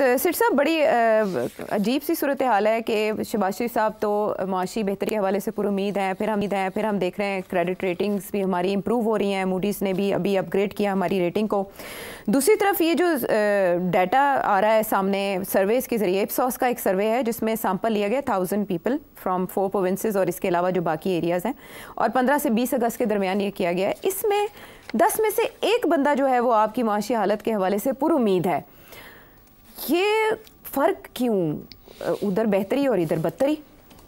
Seat साहब बड़ी अजीब सी सूरत हाल है कि शबाज शरीफ साहब तो माशी बेहतरी के हवाले से पूरी उम्मीद है फिर हम उम्मीद हैं फिर हम देख रहे हैं क्रेडिट रेटिंग्स भी हमारी इंप्रूव हो रही हैं मूडीज़ ने भी अभी अपग्रेड किया हमारी रेटिंग को दूसरी तरफ ये जो डाटा आ रहा है सामने सर्वेज़ के ज़रिए एपसॉस का एक सर्वे है जिसमें सैम्पल लिया गया thousand people from four province और इसके अलावा जो बाकी एरियाज़ हैं और पंद्रह से बीस अगस्त के दरमियान ये किया गया है इसमें दस में से एक बंदा जो है वो आपकी माशी हालत के हवाले से पुरुद है ये फ़र्क क्यों उधर बेहतरी और इधर बदतरी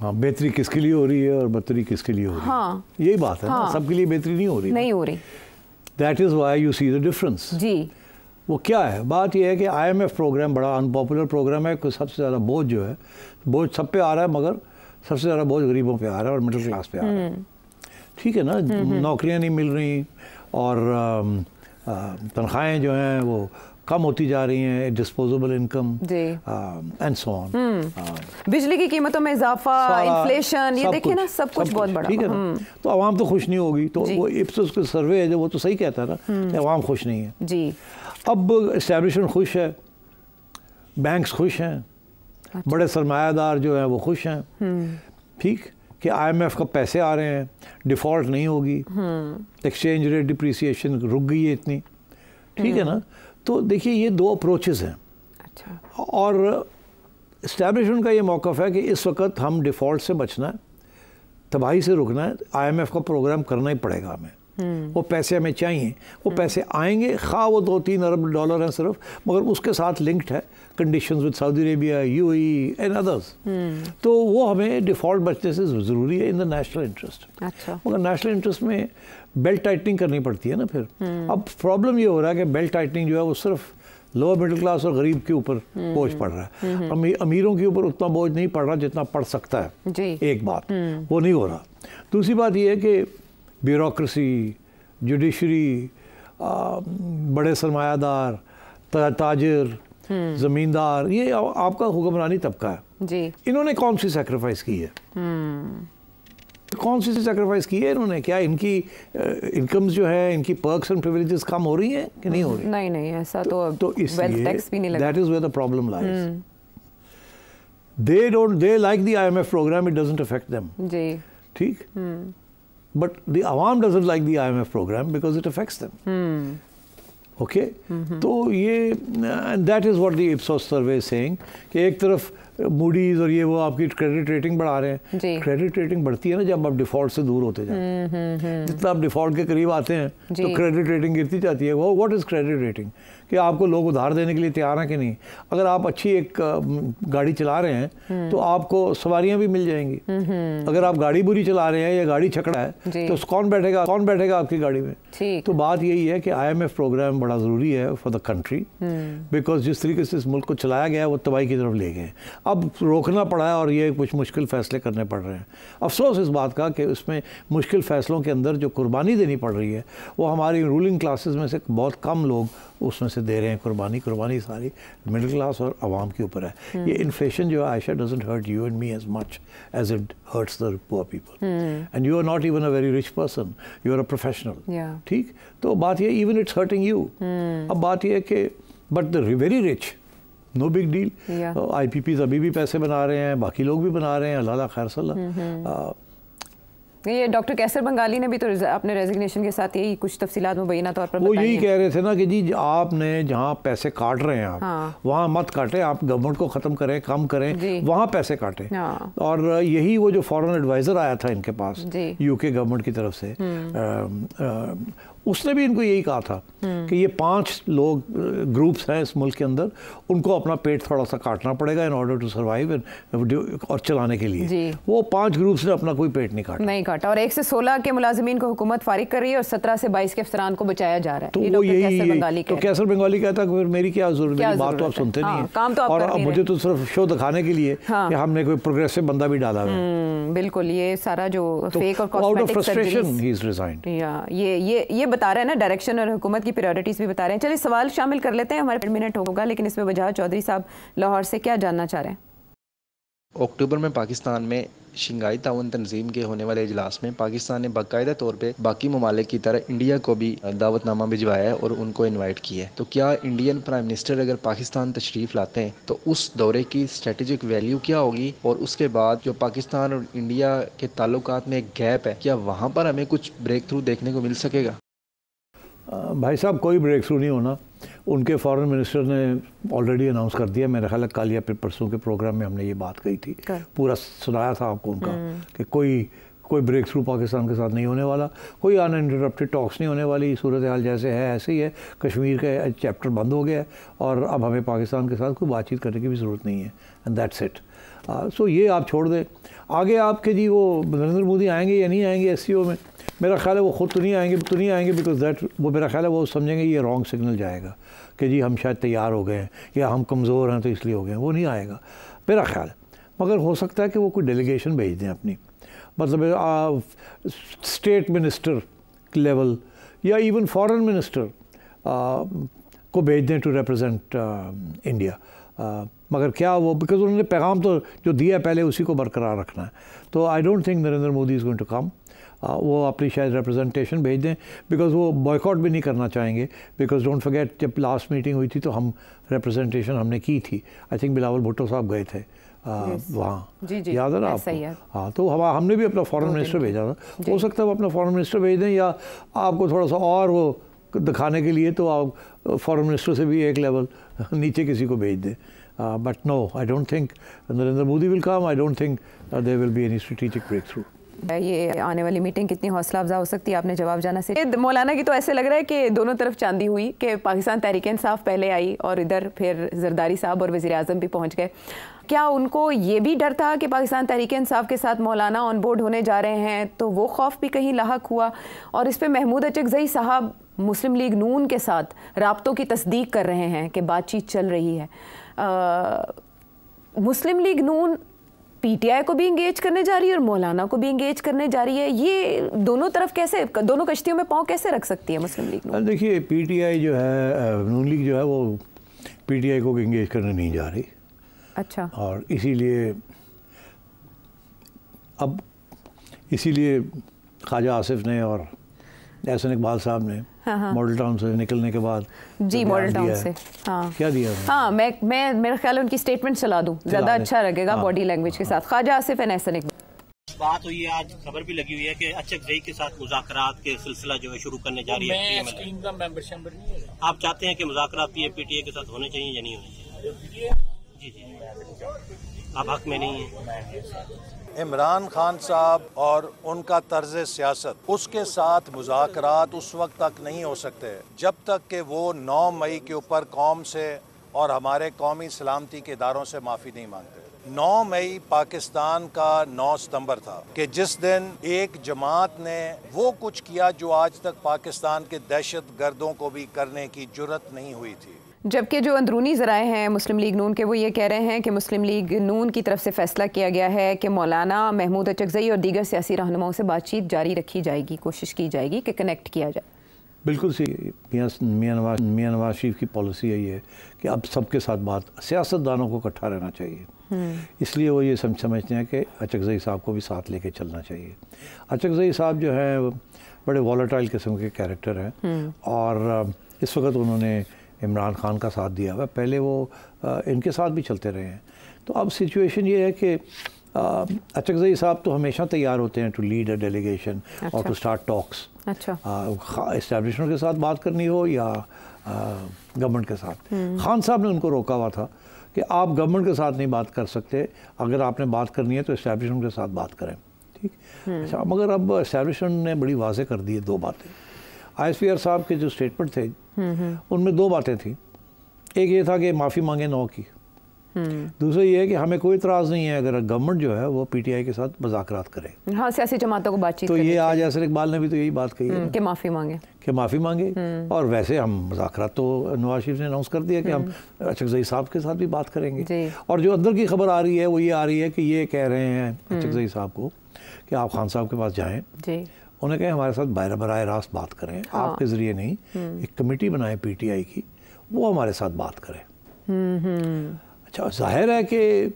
हाँ बेहतरी किसके लिए हो रही है और बदतरी किसके लिए हो रही है हाँ यही बात है हाँ, ना सबके लिए बेहतरी नहीं हो रही नहीं हो रही that is why you see the difference ji वो क्या है बात यह है कि आईएमएफ प्रोग्राम बड़ा अनपॉपुलर प्रोग्राम है सबसे ज़्यादा बोझ जो है बोझ सब पे आ रहा है मगर सबसे ज़्यादा बोझ गरीबों पे आ रहा है और मिडिल क्लास पे आ रहा है हम्म। ठीक है ना हम्म, हम्म। नौकरियां नहीं मिल रही और तनख्वाहें जो हैं वो कम होती जा रही हैं disposable income and so on बिजली की कीमतों में इजाफा इन्फ्लेशन ये देखिए ना सब कुछ बहुत बड़ा ठीक है ना हम्म। तो आवाम तो खुश नहीं होगी तो वो इप्सोस के सर्वे है जो वो तो सही कहता ना हम्म। आवाम खुश नहीं है जी अब इस्टेब्लिशमेंट खुश है बैंक्स खुश हैं अच्छा। बड़े सरमायादार जो हैं वो खुश हैं हम्म। ठीक कि आईएमएफ का पैसे आ रहे हैं डिफ़ॉल्ट नहीं होगी एक्सचेंज रेट डिप्रिसिएशन रुक गई है इतनी ठीक है ना तो देखिए ये दो अप्रोचेज़ हैं अच्छा और इस्टेब्लिशमेंट का ये मौक़ है कि इस वक्त हम डिफ़ॉल्ट से बचना है तबाही से रुकना है आईएमएफ का प्रोग्राम करना ही पड़ेगा हमें हम्म। वो पैसे हमें चाहिए वो हम्म। पैसे आएंगे खा वो दो तीन अरब डॉलर हैं सिर्फ मगर उसके साथ लिंक्ड है conditions with Saudi Arabia you and others तो वो हमें डिफ़ॉल्ट बचने से ज़रूरी है इन द नेशनल इंटरेस्ट अच्छा मगर नेशनल इंटरेस्ट में बेल्ट टाइटनिंग करनी पड़ती है ना फिर हम्म। अब प्रॉब्लम ये हो रहा है कि बेल्ट टाइटनिंग जो है वो सिर्फ लोअर मिडिल क्लास और गरीब के ऊपर बोझ पड़ रहा है अमी, अमीरों के ऊपर उतना बोझ नहीं पड़ रहा जितना पड़ सकता है एक बात वो नहीं हो रहा दूसरी बात यह है कि ब्यूरोसी जुडिशरी बड़े सरमायादार ताजर हम्म। ज़मींदार ये आ, आपका हुक्मरानी तबका है जी इन्होंने कौन सी सेक्रीफाइस की है हम्म। कौन सी सेक्रीफाइस की है इन्होंने क्या इनकी इनकम्स जो है इनकी पर्क्स एंड प्रिविलेजेस कम हो रही हैं कि नहीं हो रही नहीं नहीं ऐसा तो तो इसलिए that is where the problem lies they don't they like the IMF programme it doesn't affect them ji ठीक hmm. But the awam doesn't like the IMF program because it affects them. Hmm. Okay mm-hmm. तो ये that is what the Ipsos survey saying कि एक तरफ Moody's और ये वो आपकी क्रेडिट रेटिंग बढ़ा रहे हैं क्रेडिट रेटिंग बढ़ती है ना जब आप डिफॉल्ट से दूर होते जाए हम्म, हम्म, हम्म। जितना आप डिफॉल्ट के करीब आते हैं तो क्रेडिट रेटिंग गिरती जाती है वो व्हाट इज़ क्रेडिट रेटिंग कि आपको लोग उधार देने के लिए तैयार हैं कि नहीं अगर आप अच्छी एक गाड़ी चला रहे हैं हम्म। तो आपको सवारियां भी मिल जाएंगी हम्म। अगर आप गाड़ी बुरी चला रहे हैं या गाड़ी छकड़ा है तो कौन बैठेगा कौन बैठेगा आपकी गाड़ी में तो बात यही है कि आई प्रोग्राम बड़ा ज़रूरी है फॉर द कंट्री बिकॉज जिस तरीके से इस मुल्क को चलाया गया है वो तबाही की तरफ ले गए अब रोकना पड़ा है और ये कुछ मुश्किल फैसले करने पड़ रहे हैं अफसोस इस बात का कि उसमें मुश्किल फैसलों के अंदर जो कुर्बानी देनी पड़ रही है वो हमारी रूलिंग क्लासेस में से बहुत कम लोग उसमें से से दे रहे हैं कुर्बानी कुर्बानी सारी मिडिल क्लास और आवाम के ऊपर है हम्म। ये इन्फ्लेशन जो है Ayesha doesn't hurt you and me as much as it hurts the poor people and you are not even a very rich person you are a professional ठीक तो बात यह इवन इट्स हर्टिंग यू अब बात यह कि but the very rich no big deal I P Ps अभी भी पैसे बना रहे हैं बाकी लोग भी बना रहे हैं अल्लाह खैर सल्ला हम्म, हम्म। uh, ये डॉक्टर कैसर बंगाली ने भी तो अपने रेजिग्नेशन के साथ यही कुछ तफसी में मुबैना तौर पर वो यही कह रहे थे ना कि जी आपने जहाँ पैसे काट रहे हैं आप हाँ। वहाँ मत काटें आप गवर्नमेंट को ख़त्म करें कम करें वहाँ पैसे काटें हाँ। और यही वो जो फॉरन एडवाइज़र आया था इनके पास यूके गवर्नमेंट की तरफ से हम्म। उसने भी इनको यही कहा था हम्म। कि ये पांच लोग ग्रुप्स हैं इस मुल्क के अंदर उनको अपना पेट थोड़ा सा काटना पड़ेगा इन ऑर्डर टू सर्वाइव और चलाने के लिए वो पांच ग्रुप्स ने अपना कोई पेट नहीं काटा नहीं काटा और एक से सोलह के मुलाजमीन को हुकूमत फारिग कर रही है और सत्रह से बाईस के अफसरान को बचाया जा रहा है तो वो यही तो कैसर बंगाली कहता फिर मेरी क्या जरूरत बात तो आप सुनते नहीं हाँ, काम तो और मुझे तो सिर्फ शो दिखाने के लिए हाँ। हमने कोई प्रोग्रेसिव बंदा भी डाला हम्म, बिल्कुल ये सारा जो फेक तो और या ये ये ये बता रहे हैं ना डायरेक्शन और हुकूमत की प्रायोरिटीज़ भी बता रहे हैं चलिए सवाल शामिल कर लेते हैं हमारे मिनट होगा लेकिन इसमें वजह चौधरी साहब लाहौर से क्या जानना चाह रहे हैं अक्टूबर में पाकिस्तान में शंघाई ताउन तंजीम के होने वाले इजलास में पाकिस्तान ने बाकायदा तौर पे बाकी ममालिक की तरह इंडिया को भी दावतनामा भिजवाया है और उनको इनवाइट किया है तो क्या इंडियन प्राइम मिनिस्टर अगर पाकिस्तान तशरीफ लाते हैं तो उस दौरे की स्ट्रेटेजिक वैल्यू क्या होगी और उसके बाद जो पाकिस्तान और इंडिया के ताल्लुक में एक गैप है क्या वहाँ पर हमें कुछ ब्रेक थ्रू देखने को मिल सकेगा भाई साहब कोई ब्रेक थ्रू नहीं होना उनके फॉरेन मिनिस्टर ने ऑलरेडी अनाउंस कर दिया मेरा ख्याल कल या फिर परसों के प्रोग्राम में हमने ये बात कही थी पूरा सुनाया था आपको उनका हम्म। कि कोई कोई ब्रेक थ्रू पाकिस्तान के साथ नहीं होने वाला कोई अन इंटरप्टेड टॉक्स नहीं होने वाली सूरत हाल जैसे है ऐसे ही है कश्मीर का चैप्टर बंद हो गया है और अब हमें पाकिस्तान के साथ कोई बातचीत करने की भी ज़रूरत नहीं है एंड दैट्स इट सो ये आप छोड़ दें आगे आपके जी वो नरेंद्र मोदी आएंगे या नहीं आएंगे एस में मेरा ख्याल है वो ख़ुद तो नहीं आएंगे तो नहीं आएंगे बिकॉज दैट वो मेरा ख्याल है वो समझेंगे ये रॉन्ग सिग्नल जाएगा कि जी हम शायद तैयार हो गए हैं या हम कमज़ोर हैं तो इसलिए हो गए हैं वो नहीं आएगा मेरा ख्याल है मगर हो सकता है कि वो कोई डेलीगेशन भेज दें अपनी मतलब स्टेट मिनिस्टर लेवल या इवन फॉरेन मिनिस्टर को भेज दें टू रिप्रेजेंट इंडिया मगर क्या वो बिकॉज उन्होंने पैगाम तो जो दिया पहले उसी को बरकरार रखना है तो I don't think Narendra Modi is going to come वो अपनी शायद रिप्रेजेंटेशन भेज दें बिकॉज वो बॉयकॉट भी नहीं करना चाहेंगे बिकॉज डोंट फॉरगेट जब लास्ट मीटिंग हुई थी तो हम रिप्रेजेंटेशन हमने की थी आई थिंक बिलावल भुट्टो साहब गए थे वहाँ याद है ना आपको हाँ तो हम हमने भी अपना फॉरेन मिनिस्टर भेजा था हो सकता है वो अपना फॉरेन मिनिस्टर भेज दें या आपको थोड़ा सा और वो दिखाने के लिए तो आप फॉरेन मिनिस्टर से भी एक लेवल नीचे किसी को भेज दें but no I don't think Narendra Modi will come I don't think there will be any be breakthrough ये आने वाली मीटिंग कितनी हौसला अफजा हो सकती है आपने जवाब जाना से मौलाना की तो ऐसे लग रहा है कि दोनों तरफ चांदी हुई कि पाकिस्तान तहरीक इंसाफ पहले आई और इधर फिर जरदारी साहब और वज़ी अजम भी पहुँच गए क्या उनको ये भी डर था कि पाकिस्तान तहरीक इंसाफ के साथ मौलाना ऑन बोर्ड होने जा रहे हैं तो वो खौफ भी कहीं लाक हुआ और इस पर महमूद अचकजई साहब मुस्लिम लीग नून के साथ रबतों की तस्दीक कर रहे हैं कि बातचीत चल रही है आ, मुस्लिम लीग नून पीटीआई को भी इंगेज करने जा रही है और मौलाना को भी इंगेज करने जा रही है ये दोनों तरफ कैसे दोनों कश्तियों में पाँव कैसे रख सकती है मुस्लिम लीग देखिए पीटीआई जो है नून लीग जो है वो पीटीआई को इंगेज करने नहीं जा रही अच्छा और इसीलिए अब इसीलिए ख्वाजा आसिफ ने और एहसन इकबाल साहब ने हाँ। मॉडल टाउन से निकलने के बाद जी मॉडल टाउन से हाँ क्या दिया हाँ मैं मैं मेरा ख्याल उनकी स्टेटमेंट चला दूँ ज़्यादा अच्छा लगेगा बॉडी हाँ। लैंग्वेज के हाँ। साथ ख्वाजा आसिफ एन निकल बात हुई है आज खबर भी लगी हुई है कि अचक जई के साथ मुजाकरात के सिलसिला जो है शुरू करने जा रही है आप चाहते हैं कि मुजाकरात पी पीटीए के साथ होने चाहिए या नहीं होने चाहिए जी जी आप हक में नहीं है इमरान खान साहब और उनका तर्ज सियासत उसके साथ मुजाकर उस वक्त तक नहीं हो सकते जब तक कि वो नौ मई के ऊपर कौम से और हमारे कौमी सलामती के इदारों से माफ़ी नहीं मांगते 9 मई पाकिस्तान का 9 सितंबर था कि जिस दिन एक जमात ने वो कुछ किया जो आज तक पाकिस्तान के दहशत गर्दों को भी करने की जरूरत नहीं हुई थी जबकि जो अंदरूनी ज़राए हैं मुस्लिम लीग नून के वो ये कह रहे हैं कि मुस्लिम लीग नून की तरफ से फैसला किया गया है कि मौलाना महमूद अचकजई और दीगर सियासी रहनुमाओं से बातचीत जारी रखी जाएगी कोशिश की जाएगी कि कनेक्ट किया जाए बिल्कुल सी मियाँ मियाँ मियाँ नवाज शरीफ की पॉलिसी यही है कि अब सबके साथ बात सियासतदानों को इकट्ठा रहना चाहिए हम्म। इसलिए वो ये समझ समझते हैं कि अचकजई साहब को भी साथ लेके चलना चाहिए अचकजई साहब जो हैं बड़े वॉलेटाइल किस्म के कैरेक्टर हैं हम्म। और इस वक्त उन्होंने इमरान खान का साथ दिया हुआ पहले वो इनके साथ भी चलते रहे हैं तो अब सिचुएशन ये है कि अचकजई साहब तो हमेशा तैयार होते हैं टू लीड अच्छा। अच्छा। अ डेलीगेशन और टू स्टार्ट टॉक्स अच्छा इस्टेब्लिशमेंट के साथ बात करनी हो या गवर्नमेंट के साथ हम्म। खान साहब ने उनको रोका हुआ था कि आप गवर्नमेंट के साथ नहीं बात कर सकते अगर आपने बात करनी है तो इस्टेब्लिशमेंट के साथ बात करें ठीक हम्म। अच्छा मगर अब इस्टेब्लिशमेंट ने बड़ी वाजे कर दी है दो बातें आई साहब के जो स्टेटमेंट थे हम्म, हम्म। उनमें दो बातें थी एक ये था कि माफ़ी मांगे नौ की हम्म। दूसरा ये है कि हमें कोई इतराज़ नहीं है अगर गवर्नमेंट जो है वो पीटीआई के साथ मजाक करे हाँ सियासी जमातों को बातचीत तो ये आज असर इकबाल ने भी तो यही बात कही है हम्म, कि माफ़ी मांगे कि माफ़ी मांगे हम्म। और वैसे हम मजाक तो नवाज शरीफ ने अनाउंस कर दिया कि हम अशक जई साहब के साथ भी बात करेंगे और जो अंदर की खबर आ रही है वो ये आ रही है कि ये कह रहे हैं अशक जई साहब को कि आप खान साहब के पास जाएँ उन्हें कहें हमारे साथ बाहर बर रास्त बात करें हाँ। आपके ज़रिए नहीं एक कमेटी बनाए आई की वो हमारे साथ बात करें अच्छा जाहिर है कि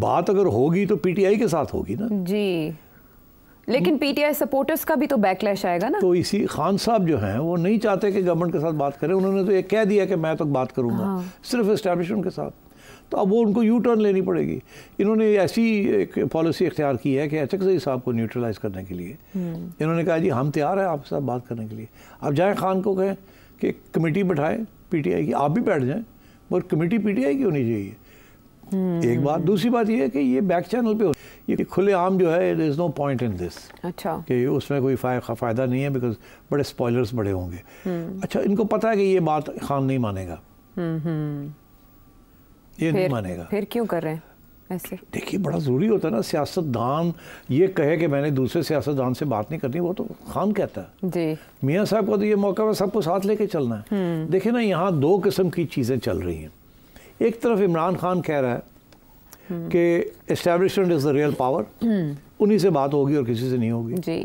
बात अगर होगी तो पीटीआई के साथ होगी ना जी लेकिन तो पीटीआई सपोर्टर्स का भी तो बैकलैश आएगा ना तो इसी खान साहब जो हैं वो नहीं चाहते कि गवर्नमेंट के साथ बात करें उन्होंने तो ये कह दिया कि मैं तो बात करूँगा हाँ। सिर्फ इस्टेब्लिशमेंट के साथ तो अब वो उनको यू टर्न लेनी पड़ेगी इन्होंने ऐसी एक पॉलिसी इख्तियार की है कि एच साहब को न्यूट्रलाइज करने के लिए हम्म। इन्होंने कहा जी हम तैयार हैं आपके साथ बात करने के लिए आप जाए खान को कहें कि कमेटी बैठाएं पी की आप भी बैठ जाएँ पर कमेटी पीटीआई की होनी चाहिए एक बात दूसरी बात यह है कि ये बैक चैनल पे हो ये आम जो है is no point in this अच्छा कि उसमें कोई फ़ायदा नहीं है बिकॉज बड़े स्पॉयलर्स बड़े होंगे हम्म। अच्छा इनको पता है कि ये बात खान नहीं मानेगा हम्म, हम्म। ये नहीं मानेगा फिर क्यों कर रहे हैं ऐसे देखिए बड़ा ज़रूरी होता है ना सियासतदान ये कहे कि मैंने दूसरे सियासतदान से बात नहीं करनी वो तो खान कहता है जी मियाँ साहब का तो ये मौका है सबको साथ लेके चलना है हम्म। देखिए ना यहाँ दो किस्म की चीज़ें चल रही हैं एक तरफ इमरान खान कह रहा है हम्म। कि establishment is the real power उन्हीं से बात होगी और किसी से नहीं होगी जी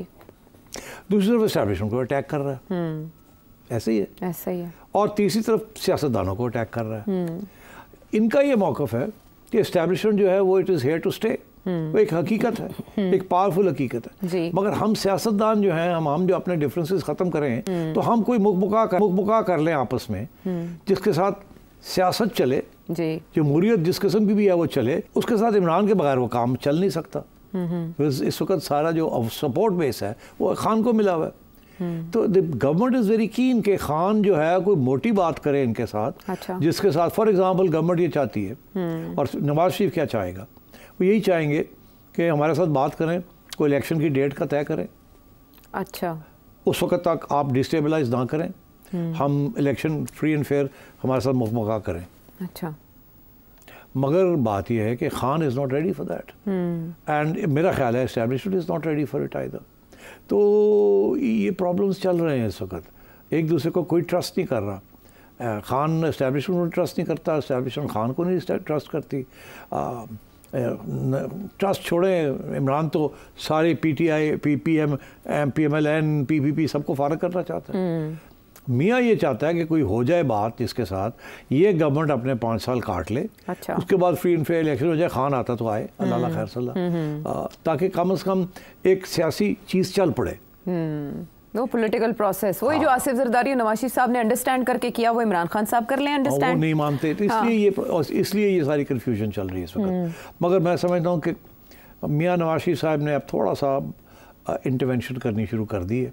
दूसरी तरफ इस्टेब्लिशमेंट को अटैक कर रहा है हम्म। ऐसे ही है ऐसा ही है और तीसरी तरफ सियासतदानों को अटैक कर रहा है इनका ये मौक़ है कि इस्टेब्लिशमेंट जो है वो it is here to stay वो एक हकीकत है हम्म। एक पावरफुल हकीकत है मगर हम सियासतदान जो हैं हम हम जो अपने डिफरेंसेस ख़त्म करें हम्म। तो हम कोई मुकबका कर मुकबका कर लें आपस में हम्म। जिसके साथ सियासत चले जमहूरियत जिस किस्म की भी है वो चले उसके साथ इमरान के बगैर वो काम चल नहीं सकता इस वक्त सारा जो सपोर्ट बेस है वो खान को मिला हुआ है तो गवर्नमेंट इज़ वेरी कीन के खान जो है कोई मोटी बात करे इनके साथ अच्छा। जिसके साथ फॉर एग्ज़ाम्पल गवर्नमेंट ये चाहती है हम्म। और नवाज शरीफ क्या चाहेगा वो यही चाहेंगे कि हमारे साथ बात करें कोई इलेक्शन की डेट का तय करें अच्छा उस वक्त तक आप डिस्टेबलाइज ना करें हम्म। हम इलेक्शन फ्री एंड फेयर हमारे साथ मुखमगा करें अच्छा मगर बात यह है कि Khan is not ready for that and मेरा ख्याल है establishment is not ready for it either तो ये प्रॉब्लम्स चल रहे हैं इस वक्त एक दूसरे को कोई ट्रस्ट नहीं कर रहा खान इस्टेब्लिशमेंट को ट्रस्ट नहीं करता इस्टेब्लिशमेंट खान को नहीं ट्रस्ट करती ट्रस्ट छोड़े इमरान तो सारे पीटीआई पीपीएम एमपीएमएलएन पीपीपी सबको फारग करना चाहते हैं हम्म। मियाँ ये चाहता है कि कोई हो जाए बात इसके साथ ये गवर्नमेंट अपने पाँच साल काट ले अच्छा। उसके बाद फ्री एंड फेयर इलेक्शन हो जाए खान आता तो आए अल्लाह खैर सल्ला हम्म, हम्म। ताकि कम से कम एक सियासी चीज़ चल पड़े हम्म। वो पॉलिटिकल प्रोसेस वही जो हाँ। आसिफ जरदारी नवाशी साहब ने अंडरस्टैंड करके किया वो इमरान खान साहब कर लें अंडरस्टैंड हाँ, वो नहीं मानते तो इसलिए हाँ। ये इसलिए ये सारी कन्फ्यूजन चल रही है इस वक्त मगर मैं समझता हूँ कि मियाँ नवाशी साहब ने अब थोड़ा सा इंटरवेंशन करनी शुरू कर दी है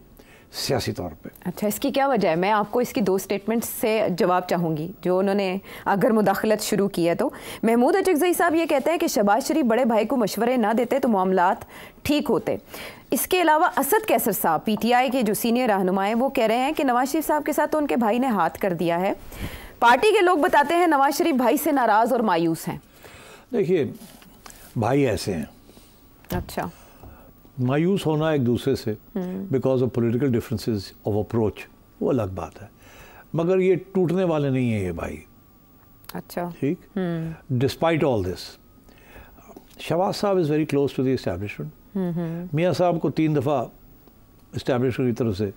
सियासी तौर पे अच्छा इसकी क्या वजह है मैं आपको इसकी दो स्टेटमेंट्स से जवाब चाहूँगी जो उन्होंने अगर मुदाखलत शुरू की है तो महमूद अचगजई साहब ये कहते हैं कि शबाज शरीफ बड़े भाई को मशवरे ना देते तो मामला ठीक होते इसके अलावा असद कैसर साहब आई के जो सीनियर रहनुमा है वो कह रहे हैं कि नवाज शरीफ साहब के साथ तो उनके भाई ने हाथ कर दिया है पार्टी के लोग बताते हैं नवाज शरीफ भाई से नाराज़ और मायूस हैं देखिए भाई ऐसे हैं अच्छा मायूस होना एक दूसरे से because of political differences of approach वो अलग बात है मगर ये टूटने वाले नहीं है ये भाई अच्छा ठीक डिस्पाइट ऑल दिस शवाज साहब is very close to establishment मियाँ साहब को तीन दफ़ा इस्टेब्लिशमेंट की तरफ से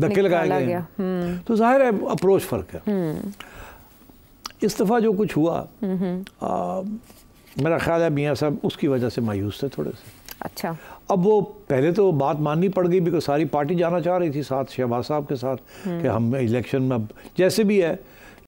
धक्के लगाए गए हम्म। तो जाहिर है अप्रोच फ़र्क है हम्म। इस दफ़ा जो कुछ हुआ आ, मेरा ख्याल है मियाँ साहब उसकी वजह से मायूस थे थोड़े से अच्छा अब वो पहले तो बात माननी पड़ गई बिकॉज सारी पार्टी जाना चाह रही थी साथ शहबाज साहब के साथ कि हम्म। हम इलेक्शन में अब जैसे भी है